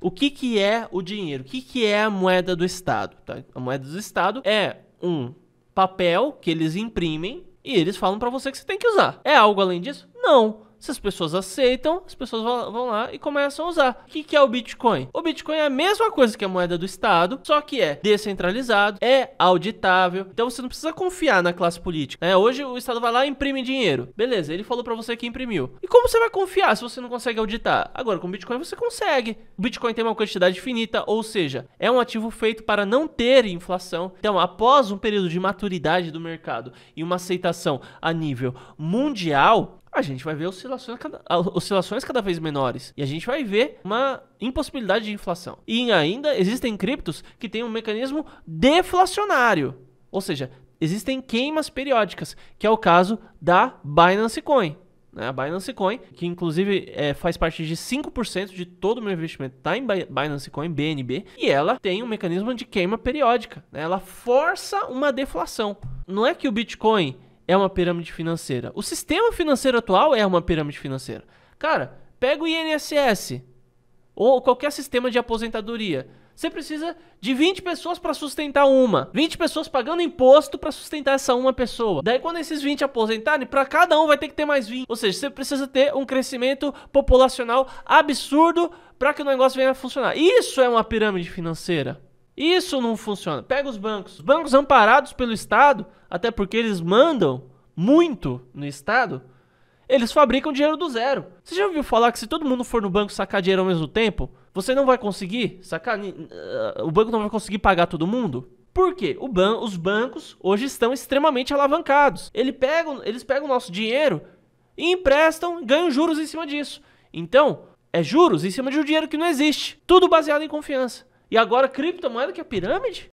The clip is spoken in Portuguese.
O que, que é o dinheiro? O que, que é a moeda do Estado? Tá? A moeda do Estado é um papel que eles imprimem e eles falam para você que você tem que usar. É algo além disso? Não. Se as pessoas aceitam, as pessoas vão lá e começam a usar. O que é o Bitcoin? O Bitcoin é a mesma coisa que a moeda do Estado, só que é descentralizado, é auditável. Então você não precisa confiar na classe política. Né? Hoje o Estado vai lá e imprime dinheiro. Beleza, ele falou para você que imprimiu. E como você vai confiar se você não consegue auditar? Agora, com o Bitcoin você consegue. O Bitcoin tem uma quantidade finita, ou seja, é um ativo feito para não ter inflação. Então, após um período de maturidade do mercado e uma aceitação a nível mundial, a gente vai ver oscilações cada, oscilações cada vez menores. E a gente vai ver uma impossibilidade de inflação. E ainda existem criptos que têm um mecanismo deflacionário. Ou seja, existem queimas periódicas, que é o caso da Binance Coin. Né? A Binance Coin, que inclusive é, faz parte de 5% de todo o meu investimento, está em Binance Coin, BNB, e ela tem um mecanismo de queima periódica. Né? Ela força uma deflação. Não é que o Bitcoin é uma pirâmide financeira. O sistema financeiro atual é uma pirâmide financeira. Cara, pega o INSS ou qualquer sistema de aposentadoria. Você precisa de 20 pessoas para sustentar uma. 20 pessoas pagando imposto para sustentar essa uma pessoa. Daí quando esses 20 aposentarem, para cada um vai ter que ter mais 20. Ou seja, você precisa ter um crescimento populacional absurdo para que o negócio venha a funcionar. Isso é uma pirâmide financeira. Isso não funciona. Pega os bancos. Os bancos amparados pelo Estado, até porque eles mandam muito no Estado, eles fabricam dinheiro do zero. Você já ouviu falar que se todo mundo for no banco sacar dinheiro ao mesmo tempo, você não vai conseguir sacar. Uh, o banco não vai conseguir pagar todo mundo? Por quê? Ban os bancos hoje estão extremamente alavancados. Eles pegam, eles pegam o nosso dinheiro e emprestam, ganham juros em cima disso. Então, é juros em cima de um dinheiro que não existe. Tudo baseado em confiança. E agora criptomoeda que é pirâmide?